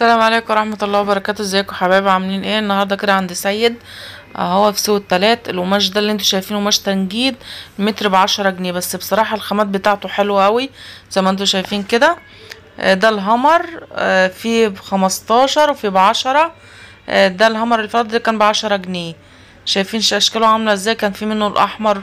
السلام عليكم ورحمة الله وبركاته ازيكم حبايبي عاملين ايه النهاردة كده عند سيد اهو آه، في سوق التلات القماش ده اللي انتوا شايفينه قماش تنجيد متر بعشرة جنيه بس بصراحة الخامات بتاعته حلوة اوي زي ما انتوا شايفين كده آه، ده الهمر آه، فيه بخمستاشر وفيه بعشرة ده الهمر الفرد ده كان بعشرة جنيه شايفين اشكاله عاملة ازاي كان فيه منه الاحمر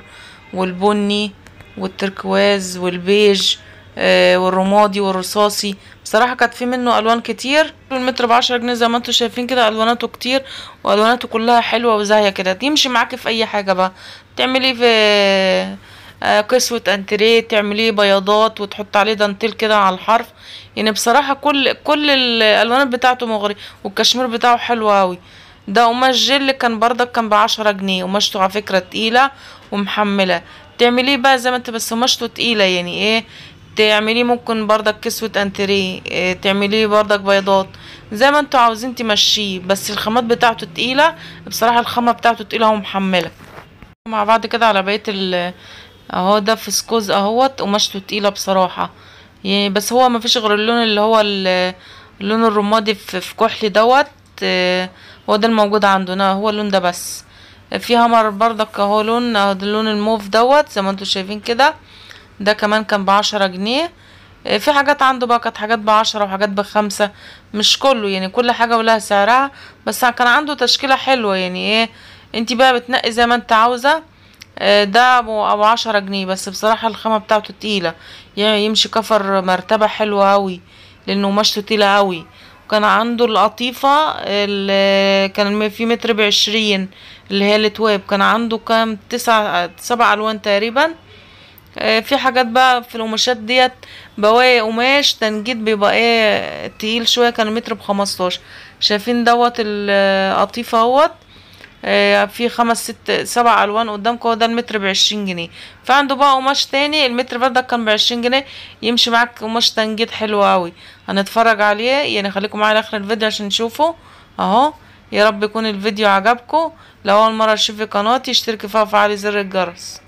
والبني والتركواز والبيج آه، والرمادي والرصاصي بصراحه كانت في منه الوان كتير المتر ب 10 جنيه زي ما انتوا شايفين كده الواناته كتير والواناته كلها حلوه وزاهيه كده تمشي معاكي في اي حاجه بقى تعمليه في آه، قسوة انتريه تعمليه بياضات وتحط عليه دانتيل كده على الحرف يعني بصراحه كل كل الالوان بتاعته مغري والكشمير بتاعه حلو قوي ده قماش جل كان بردك كان بعشرة جنيه قماشته على فكره تقيله ومحمله تعمليه بقى زي ما انت بس قماشته تقيله يعني ايه تعمليه ممكن بردك كسوة انتريه آه، تعمليه بردك بيضات زي ما انتوا عاوزين تمشيه بس الخامات بتاعته تقيلة بصراحة الخامة بتاعته تقيلة ومحملة مع بعض كده على بقية ال اهو ده فسكوز اهوت قماشته تقيلة بصراحة يعني بس هو مفيش غير اللون اللي هو اللون الرمادي في كحلي دوت آه، هو ده الموجود عندنا هو اللون ده بس في همر بردك اهو لون اهو اللون الموف دوت زي ما انتوا شايفين كده ده كمان كان بعشرة جنيه آه، في حاجات عنده بقى كانت حاجات بعشرة وحاجات بخمسة مش كله يعني كل حاجة ولها سعرها بس كان عنده تشكيلة حلوة يعني ايه انت بقى بتنقي زي ما انت عاوزة آه، ده ابو عشرة جنيه بس بصراحة الخامة بتاعته تقيلة يعني يمشي كفر مرتبة حلوة اوي لانه مشته تقيلة اوي وكان عنده القطيفة اللي كان في متر بعشرين اللي هي التواب كان عنده كام تسع سبع الوان تقريبا آه، في حاجات بقى في القماشات ديت بواقي قماش تنجيد بيبقى ايه تقيل شويه كان متر بخمستاشر شايفين دوت القطيف اهوت آه، في خمس ست سبع الوان قدامكم هو ده المتر بعشرين جنيه فعنده بقى قماش تاني المتر ده كان بعشرين جنيه يمشي معاك قماش تنجيد حلو اوي هنتفرج عليه يعني خليكم معايا لاخر الفيديو عشان تشوفوا اهو يا رب يكون الفيديو عجبكم لو اول مره تشوفي قناتي اشتركي فيها وفعلي زر الجرس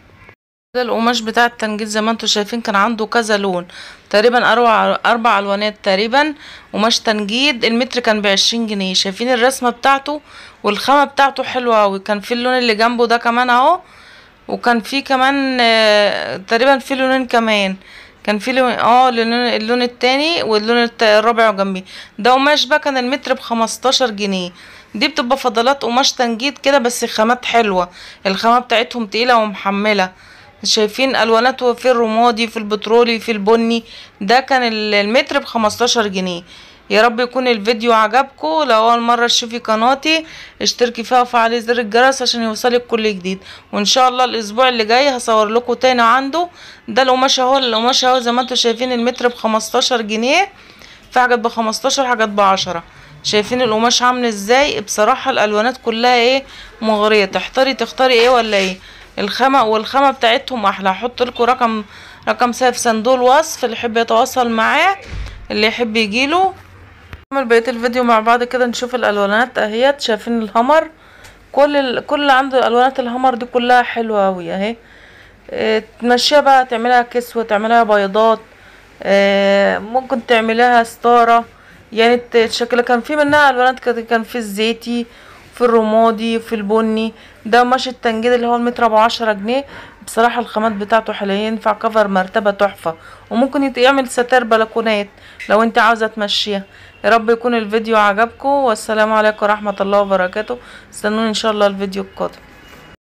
ده القماش بتاع التنجيد زي ما انتم شايفين كان عنده كذا لون تقريبا اربع اربع الوانات تقريبا قماش تنجيد المتر كان بعشرين جنيه شايفين الرسمه بتاعته والخامه بتاعته حلوه قوي كان في اللون اللي جنبه ده كمان اهو وكان في كمان آه تقريبا في لونين كمان كان في لون اه اللون, اللون التاني واللون الرابع جنبي ده قماش بقى كان المتر بخمستاشر جنيه دي بتبقى فضلات قماش تنجيد كده بس خامات حلوه الخامه بتاعتهم تقيله ومحمله شايفين الواناته في الرمادي في البترولي في البني ده كان المتر بخمستاشر جنيه يا رب يكون الفيديو عجبكم لو اول مره تشوفي قناتي اشتركي فيها وفعلي زر الجرس عشان يوصلك كل جديد وان شاء الله الاسبوع اللي جاي هصور لكم تاني عنده ده القماش اهو القماش اهو زي ما انتم شايفين المتر بخمستاشر جنيه في حاجات بخمستاشر حاجات بعشرة شايفين القماش عامل ازاي بصراحه الالوانات كلها ايه مغريه تحتاري تختاري ايه ولا ايه الخامة والخامة بتاعتهم احلى هحط لكم رقم رقم سيف في صندوق الوصف اللي يحب يتواصل معاه اللي يحب يجيله نكمل بقيه الفيديو مع بعض كده نشوف الالوانات اهيت شايفين الهمر كل ال... كل اللي عنده الوانات الهمر دي كلها حلوه قوي اهي اه تمشيها بقى تعملها كسوه تعملها بيضات اه ممكن تعملها ستاره يعني الشكل كان في منها الوانات كان في الزيتي في الرمادي في البني ده قماش التنجيد اللي هو المتر ابو عشرة جنيه بصراحة الخامات بتاعته حلوة يعني ينفع كفر مرتبة تحفة وممكن يعمل ستار بلكونات لو انت عاوزة تمشيها يا رب يكون الفيديو عجبكم والسلام عليكم ورحمة الله وبركاته استنوني ان شاء الله الفيديو القادم